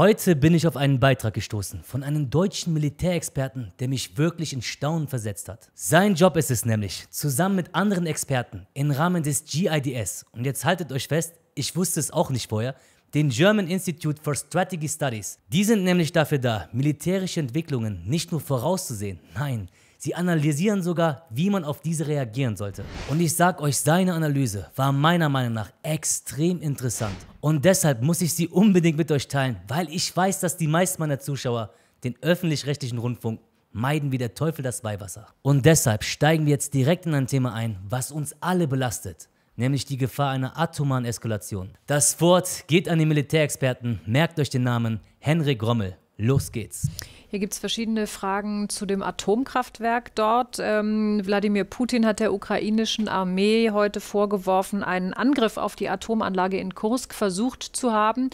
Heute bin ich auf einen Beitrag gestoßen von einem deutschen Militärexperten, der mich wirklich in Staunen versetzt hat. Sein Job ist es nämlich, zusammen mit anderen Experten im Rahmen des GIDS, und jetzt haltet euch fest, ich wusste es auch nicht vorher, den German Institute for Strategy Studies. Die sind nämlich dafür da, militärische Entwicklungen nicht nur vorauszusehen, nein, Sie analysieren sogar, wie man auf diese reagieren sollte. Und ich sag euch, seine Analyse war meiner Meinung nach extrem interessant. Und deshalb muss ich sie unbedingt mit euch teilen, weil ich weiß, dass die meisten meiner Zuschauer den öffentlich-rechtlichen Rundfunk meiden wie der Teufel das Weihwasser. Und deshalb steigen wir jetzt direkt in ein Thema ein, was uns alle belastet, nämlich die Gefahr einer atomaren Eskalation. Das Wort geht an den Militärexperten, merkt euch den Namen, Henrik Rommel. Los geht's. Hier gibt es verschiedene Fragen zu dem Atomkraftwerk dort. Ähm, Wladimir Putin hat der ukrainischen Armee heute vorgeworfen, einen Angriff auf die Atomanlage in Kursk versucht zu haben.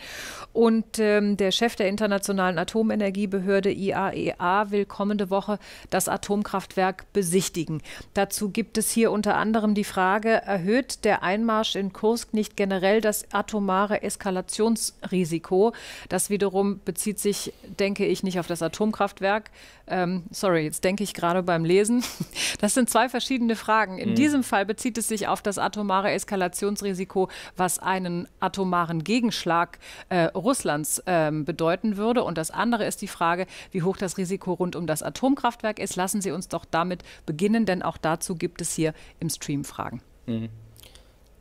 Und ähm, der Chef der Internationalen Atomenergiebehörde IAEA e will kommende Woche das Atomkraftwerk besichtigen. Dazu gibt es hier unter anderem die Frage, erhöht der Einmarsch in Kursk nicht generell das atomare Eskalationsrisiko? Das wiederum bezieht sich, denke ich, nicht auf das Atomkraftwerk Atomkraftwerk? Ähm, sorry, jetzt denke ich gerade beim Lesen. Das sind zwei verschiedene Fragen. In mhm. diesem Fall bezieht es sich auf das atomare Eskalationsrisiko, was einen atomaren Gegenschlag äh, Russlands äh, bedeuten würde. Und das andere ist die Frage, wie hoch das Risiko rund um das Atomkraftwerk ist. Lassen Sie uns doch damit beginnen, denn auch dazu gibt es hier im Stream Fragen. Mhm.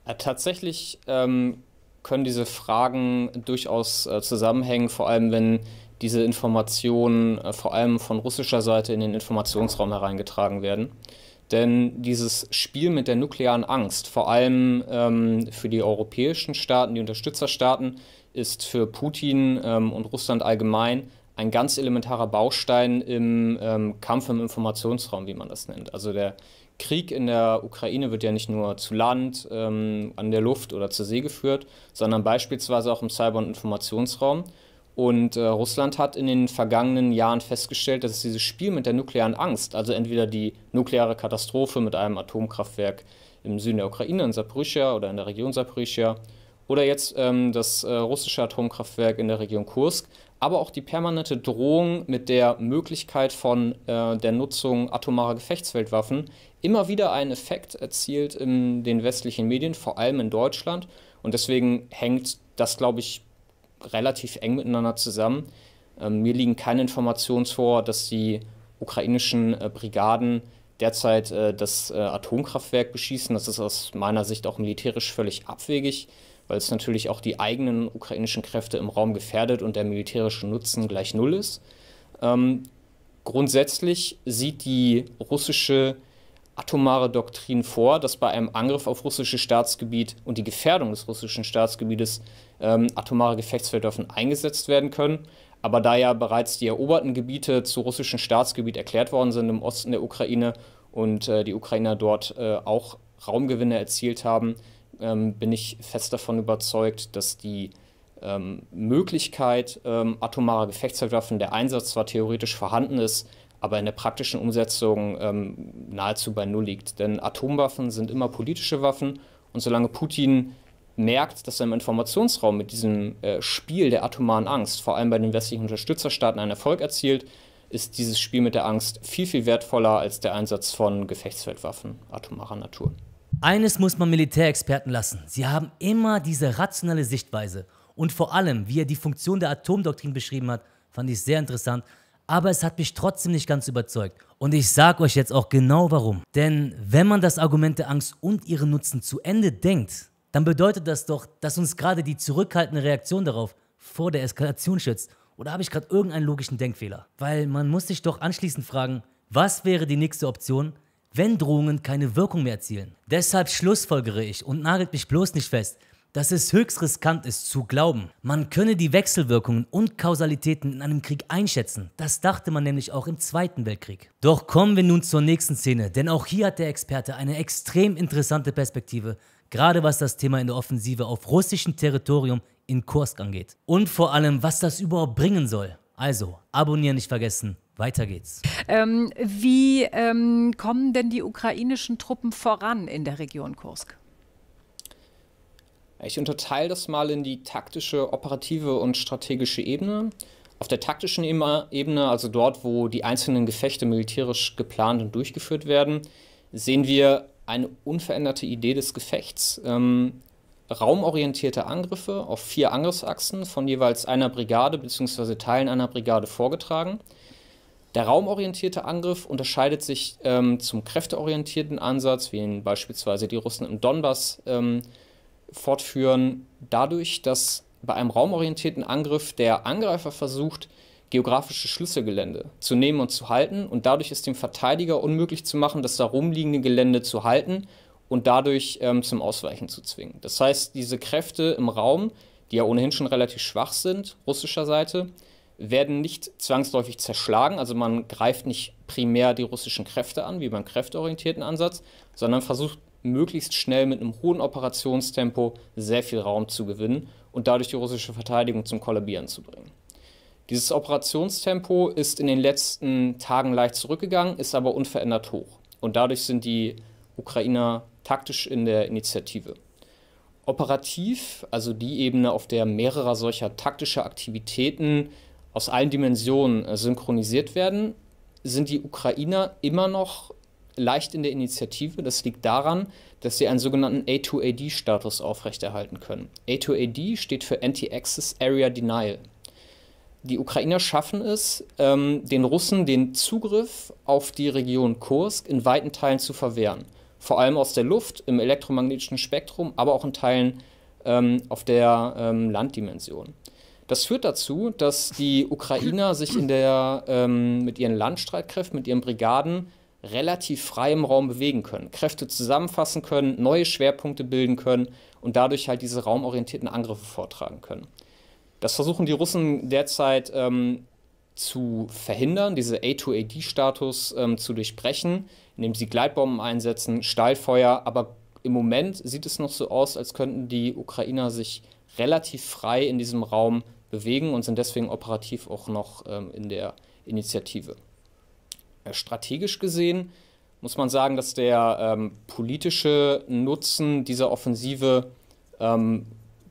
Äh, tatsächlich ähm, können diese Fragen durchaus äh, zusammenhängen, vor allem wenn diese Informationen äh, vor allem von russischer Seite in den Informationsraum hereingetragen werden. Denn dieses Spiel mit der nuklearen Angst, vor allem ähm, für die europäischen Staaten, die Unterstützerstaaten, ist für Putin ähm, und Russland allgemein ein ganz elementarer Baustein im ähm, Kampf im Informationsraum, wie man das nennt. Also der Krieg in der Ukraine wird ja nicht nur zu Land, ähm, an der Luft oder zur See geführt, sondern beispielsweise auch im Cyber- und Informationsraum. Und äh, Russland hat in den vergangenen Jahren festgestellt, dass es dieses Spiel mit der nuklearen Angst, also entweder die nukleare Katastrophe mit einem Atomkraftwerk im Süden der Ukraine, in Saporischia oder in der Region Saporischia, oder jetzt ähm, das äh, russische Atomkraftwerk in der Region Kursk, aber auch die permanente Drohung mit der Möglichkeit von äh, der Nutzung atomarer Gefechtsfeldwaffen immer wieder einen Effekt erzielt in den westlichen Medien, vor allem in Deutschland. Und deswegen hängt das, glaube ich, relativ eng miteinander zusammen. Ähm, mir liegen keine Informationen vor, dass die ukrainischen äh, Brigaden derzeit äh, das äh, Atomkraftwerk beschießen. Das ist aus meiner Sicht auch militärisch völlig abwegig, weil es natürlich auch die eigenen ukrainischen Kräfte im Raum gefährdet und der militärische Nutzen gleich null ist. Ähm, grundsätzlich sieht die russische atomare Doktrin vor, dass bei einem Angriff auf russisches Staatsgebiet und die Gefährdung des russischen Staatsgebietes ähm, atomare Gefechtsfeldwaffen eingesetzt werden können. Aber da ja bereits die eroberten Gebiete zu russischem Staatsgebiet erklärt worden sind im Osten der Ukraine und äh, die Ukrainer dort äh, auch Raumgewinne erzielt haben, ähm, bin ich fest davon überzeugt, dass die ähm, Möglichkeit ähm, atomarer Gefechtsfeldwaffen, der Einsatz zwar theoretisch vorhanden ist, aber in der praktischen Umsetzung ähm, nahezu bei Null liegt. Denn Atomwaffen sind immer politische Waffen und solange Putin merkt, dass er im Informationsraum mit diesem äh, Spiel der atomaren Angst, vor allem bei den westlichen Unterstützerstaaten, einen Erfolg erzielt, ist dieses Spiel mit der Angst viel, viel wertvoller als der Einsatz von Gefechtsfeldwaffen atomarer Natur. Eines muss man Militärexperten lassen. Sie haben immer diese rationale Sichtweise. Und vor allem, wie er die Funktion der Atomdoktrin beschrieben hat, fand ich sehr interessant, aber es hat mich trotzdem nicht ganz überzeugt. Und ich sage euch jetzt auch genau warum. Denn wenn man das Argument der Angst und ihren Nutzen zu Ende denkt, dann bedeutet das doch, dass uns gerade die zurückhaltende Reaktion darauf vor der Eskalation schützt. Oder habe ich gerade irgendeinen logischen Denkfehler? Weil man muss sich doch anschließend fragen, was wäre die nächste Option, wenn Drohungen keine Wirkung mehr erzielen? Deshalb schlussfolgere ich und nagelt mich bloß nicht fest, dass es höchst riskant ist zu glauben, man könne die Wechselwirkungen und Kausalitäten in einem Krieg einschätzen. Das dachte man nämlich auch im Zweiten Weltkrieg. Doch kommen wir nun zur nächsten Szene, denn auch hier hat der Experte eine extrem interessante Perspektive, gerade was das Thema in der Offensive auf russischem Territorium in Kursk angeht. Und vor allem, was das überhaupt bringen soll. Also, abonnieren nicht vergessen. Weiter geht's. Ähm, wie ähm, kommen denn die ukrainischen Truppen voran in der Region Kursk? Ich unterteile das mal in die taktische, operative und strategische Ebene. Auf der taktischen Ebene, also dort, wo die einzelnen Gefechte militärisch geplant und durchgeführt werden, sehen wir eine unveränderte Idee des Gefechts. Ähm, raumorientierte Angriffe auf vier Angriffsachsen von jeweils einer Brigade bzw. Teilen einer Brigade vorgetragen. Der raumorientierte Angriff unterscheidet sich ähm, zum kräfteorientierten Ansatz, wie ihn beispielsweise die Russen im Donbass ähm, fortführen dadurch, dass bei einem raumorientierten Angriff der Angreifer versucht, geografische Schlüsselgelände zu nehmen und zu halten und dadurch ist dem Verteidiger unmöglich zu machen, das darumliegende Gelände zu halten und dadurch ähm, zum Ausweichen zu zwingen. Das heißt, diese Kräfte im Raum, die ja ohnehin schon relativ schwach sind, russischer Seite, werden nicht zwangsläufig zerschlagen. Also man greift nicht primär die russischen Kräfte an, wie beim kräfteorientierten Ansatz, sondern versucht möglichst schnell mit einem hohen Operationstempo sehr viel Raum zu gewinnen und dadurch die russische Verteidigung zum Kollabieren zu bringen. Dieses Operationstempo ist in den letzten Tagen leicht zurückgegangen, ist aber unverändert hoch. Und dadurch sind die Ukrainer taktisch in der Initiative. Operativ, also die Ebene, auf der mehrere solcher taktischer Aktivitäten aus allen Dimensionen synchronisiert werden, sind die Ukrainer immer noch leicht in der Initiative. Das liegt daran, dass sie einen sogenannten A2AD-Status aufrechterhalten können. A2AD steht für Anti-Access Area Denial. Die Ukrainer schaffen es, ähm, den Russen den Zugriff auf die Region Kursk in weiten Teilen zu verwehren. Vor allem aus der Luft, im elektromagnetischen Spektrum, aber auch in Teilen ähm, auf der ähm, Landdimension. Das führt dazu, dass die Ukrainer sich der, ähm, mit ihren Landstreitkräften, mit ihren Brigaden relativ frei im Raum bewegen können, Kräfte zusammenfassen können, neue Schwerpunkte bilden können und dadurch halt diese raumorientierten Angriffe vortragen können. Das versuchen die Russen derzeit ähm, zu verhindern, diese A2AD-Status ähm, zu durchbrechen, indem sie Gleitbomben einsetzen, Stahlfeuer, aber im Moment sieht es noch so aus, als könnten die Ukrainer sich relativ frei in diesem Raum bewegen und sind deswegen operativ auch noch ähm, in der Initiative. Äh, strategisch gesehen muss man sagen, dass der ähm, politische Nutzen dieser Offensive, ähm,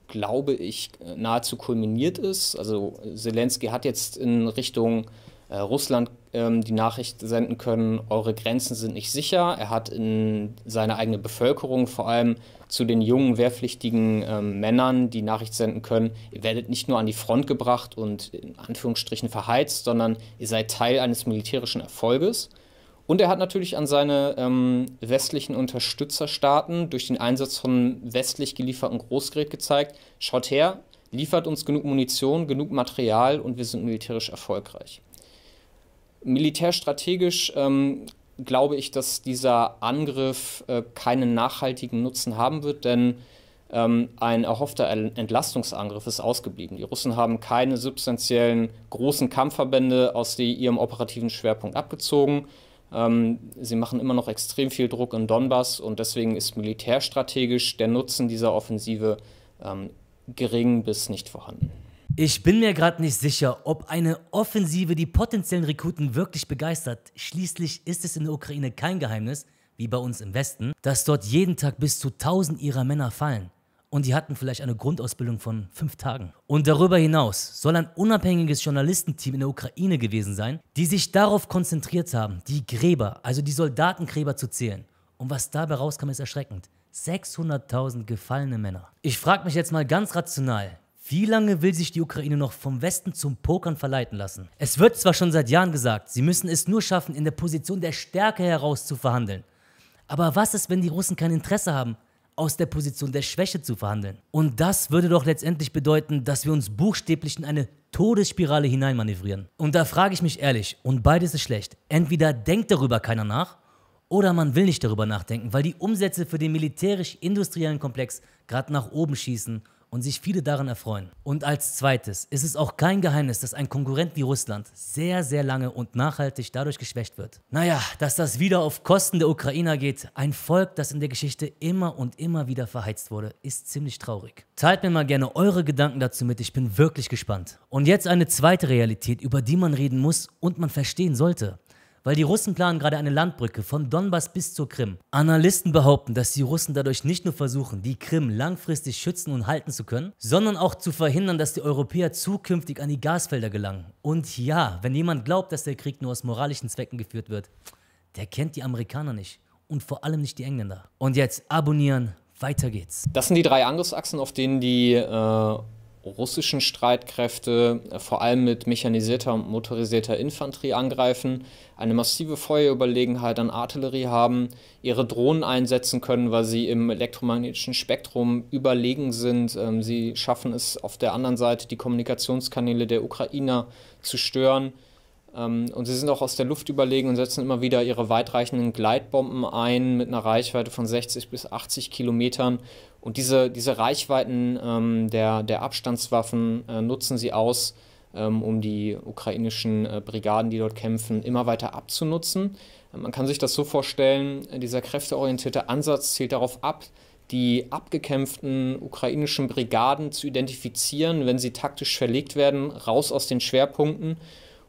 glaube ich, äh, nahezu kulminiert ist. Also Zelensky hat jetzt in Richtung äh, Russland ähm, die Nachricht senden können, eure Grenzen sind nicht sicher. Er hat in seine eigene Bevölkerung, vor allem zu den jungen, wehrpflichtigen ähm, Männern, die Nachricht senden können, ihr werdet nicht nur an die Front gebracht und in Anführungsstrichen verheizt, sondern ihr seid Teil eines militärischen Erfolges. Und er hat natürlich an seine ähm, westlichen Unterstützerstaaten durch den Einsatz von westlich gelieferten Großgerät gezeigt, schaut her, liefert uns genug Munition, genug Material und wir sind militärisch erfolgreich. Militärstrategisch ähm, glaube ich, dass dieser Angriff äh, keinen nachhaltigen Nutzen haben wird, denn ähm, ein erhoffter Entlastungsangriff ist ausgeblieben. Die Russen haben keine substanziellen großen Kampfverbände aus die, ihrem operativen Schwerpunkt abgezogen. Ähm, sie machen immer noch extrem viel Druck in Donbass und deswegen ist militärstrategisch der Nutzen dieser Offensive ähm, gering bis nicht vorhanden. Ich bin mir gerade nicht sicher, ob eine Offensive die potenziellen Rekruten wirklich begeistert. Schließlich ist es in der Ukraine kein Geheimnis, wie bei uns im Westen, dass dort jeden Tag bis zu 1000 ihrer Männer fallen. Und die hatten vielleicht eine Grundausbildung von fünf Tagen. Und darüber hinaus soll ein unabhängiges Journalistenteam in der Ukraine gewesen sein, die sich darauf konzentriert haben, die Gräber, also die Soldatengräber zu zählen. Und was dabei rauskam, ist erschreckend. 600.000 gefallene Männer. Ich frage mich jetzt mal ganz rational, wie lange will sich die Ukraine noch vom Westen zum Pokern verleiten lassen? Es wird zwar schon seit Jahren gesagt, sie müssen es nur schaffen, in der Position der Stärke heraus zu verhandeln. Aber was ist, wenn die Russen kein Interesse haben, aus der Position der Schwäche zu verhandeln? Und das würde doch letztendlich bedeuten, dass wir uns buchstäblich in eine Todesspirale hineinmanövrieren. Und da frage ich mich ehrlich, und beides ist schlecht. Entweder denkt darüber keiner nach, oder man will nicht darüber nachdenken, weil die Umsätze für den militärisch-industriellen Komplex gerade nach oben schießen und sich viele daran erfreuen. Und als zweites ist es auch kein Geheimnis, dass ein Konkurrent wie Russland sehr, sehr lange und nachhaltig dadurch geschwächt wird. Naja, dass das wieder auf Kosten der Ukrainer geht, ein Volk, das in der Geschichte immer und immer wieder verheizt wurde, ist ziemlich traurig. Teilt mir mal gerne eure Gedanken dazu mit, ich bin wirklich gespannt. Und jetzt eine zweite Realität, über die man reden muss und man verstehen sollte weil die Russen planen gerade eine Landbrücke von Donbass bis zur Krim. Analysten behaupten, dass die Russen dadurch nicht nur versuchen, die Krim langfristig schützen und halten zu können, sondern auch zu verhindern, dass die Europäer zukünftig an die Gasfelder gelangen. Und ja, wenn jemand glaubt, dass der Krieg nur aus moralischen Zwecken geführt wird, der kennt die Amerikaner nicht und vor allem nicht die Engländer. Und jetzt abonnieren, weiter geht's. Das sind die drei Angriffsachsen, auf denen die äh russischen Streitkräfte äh, vor allem mit mechanisierter und motorisierter Infanterie angreifen, eine massive Feuerüberlegenheit an Artillerie haben, ihre Drohnen einsetzen können, weil sie im elektromagnetischen Spektrum überlegen sind. Ähm, sie schaffen es auf der anderen Seite, die Kommunikationskanäle der Ukrainer zu stören. Ähm, und sie sind auch aus der Luft überlegen und setzen immer wieder ihre weitreichenden Gleitbomben ein mit einer Reichweite von 60 bis 80 Kilometern, und diese, diese Reichweiten ähm, der, der Abstandswaffen äh, nutzen sie aus, ähm, um die ukrainischen äh, Brigaden, die dort kämpfen, immer weiter abzunutzen. Man kann sich das so vorstellen, äh, dieser kräfteorientierte Ansatz zielt darauf ab, die abgekämpften ukrainischen Brigaden zu identifizieren, wenn sie taktisch verlegt werden, raus aus den Schwerpunkten.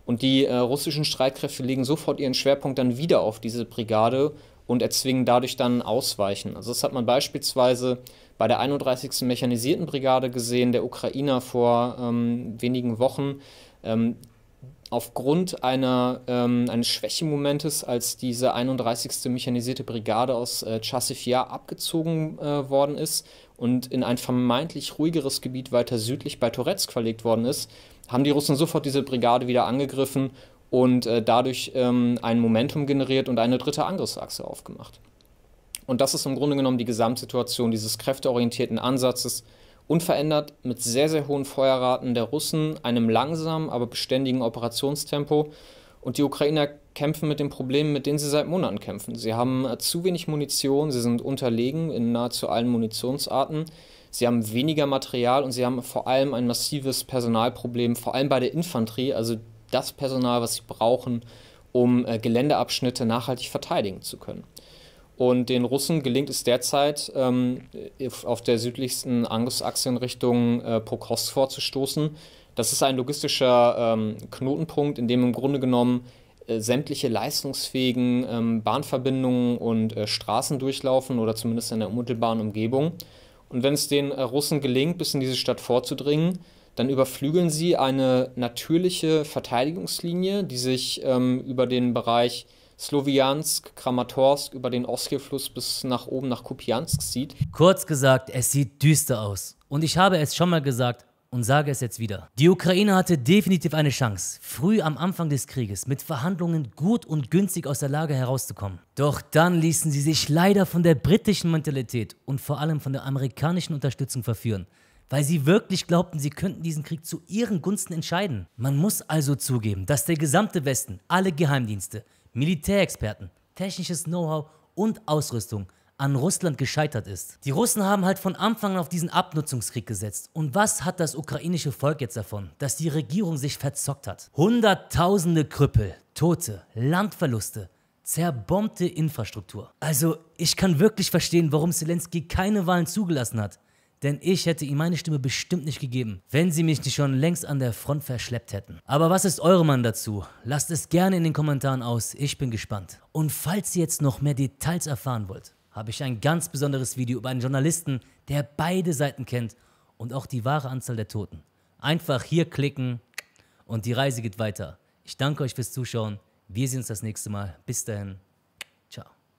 Und die äh, russischen Streitkräfte legen sofort ihren Schwerpunkt dann wieder auf diese Brigade und erzwingen dadurch dann Ausweichen. Also das hat man beispielsweise bei der 31. Mechanisierten Brigade gesehen, der Ukrainer vor ähm, wenigen Wochen. Ähm, aufgrund einer, ähm, eines Schwächemomentes, als diese 31. Mechanisierte Brigade aus äh, Chassifia abgezogen äh, worden ist und in ein vermeintlich ruhigeres Gebiet weiter südlich bei Toretsk verlegt worden ist, haben die Russen sofort diese Brigade wieder angegriffen und äh, dadurch ähm, ein Momentum generiert und eine dritte Angriffsachse aufgemacht. Und das ist im Grunde genommen die Gesamtsituation dieses kräfteorientierten Ansatzes, unverändert mit sehr, sehr hohen Feuerraten der Russen, einem langsamen, aber beständigen Operationstempo. Und die Ukrainer kämpfen mit den Problemen, mit denen sie seit Monaten kämpfen. Sie haben äh, zu wenig Munition, sie sind unterlegen in nahezu allen Munitionsarten. Sie haben weniger Material und sie haben vor allem ein massives Personalproblem, vor allem bei der Infanterie, also das Personal, was sie brauchen, um äh, Geländeabschnitte nachhaltig verteidigen zu können. Und den Russen gelingt es derzeit, ähm, auf der südlichsten Angriffsachse in Richtung äh, Pokrovsk vorzustoßen. Das ist ein logistischer ähm, Knotenpunkt, in dem im Grunde genommen äh, sämtliche leistungsfähigen ähm, Bahnverbindungen und äh, Straßen durchlaufen oder zumindest in der unmittelbaren Umgebung. Und wenn es den äh, Russen gelingt, bis in diese Stadt vorzudringen, dann überflügeln sie eine natürliche Verteidigungslinie, die sich ähm, über den Bereich Sloviansk, Kramatorsk über den Osselfluss bis nach oben nach Kupiansk sieht. Kurz gesagt, es sieht düster aus. Und ich habe es schon mal gesagt und sage es jetzt wieder. Die Ukraine hatte definitiv eine Chance, früh am Anfang des Krieges mit Verhandlungen gut und günstig aus der Lage herauszukommen. Doch dann ließen sie sich leider von der britischen Mentalität und vor allem von der amerikanischen Unterstützung verführen weil sie wirklich glaubten, sie könnten diesen Krieg zu ihren Gunsten entscheiden. Man muss also zugeben, dass der gesamte Westen, alle Geheimdienste, Militärexperten, technisches Know-how und Ausrüstung an Russland gescheitert ist. Die Russen haben halt von Anfang an auf diesen Abnutzungskrieg gesetzt. Und was hat das ukrainische Volk jetzt davon, dass die Regierung sich verzockt hat? Hunderttausende Krüppel, Tote, Landverluste, zerbombte Infrastruktur. Also, ich kann wirklich verstehen, warum Zelensky keine Wahlen zugelassen hat denn ich hätte ihm meine Stimme bestimmt nicht gegeben, wenn sie mich nicht schon längst an der Front verschleppt hätten. Aber was ist eure Meinung dazu? Lasst es gerne in den Kommentaren aus, ich bin gespannt. Und falls ihr jetzt noch mehr Details erfahren wollt, habe ich ein ganz besonderes Video über einen Journalisten, der beide Seiten kennt und auch die wahre Anzahl der Toten. Einfach hier klicken und die Reise geht weiter. Ich danke euch fürs Zuschauen. Wir sehen uns das nächste Mal. Bis dahin.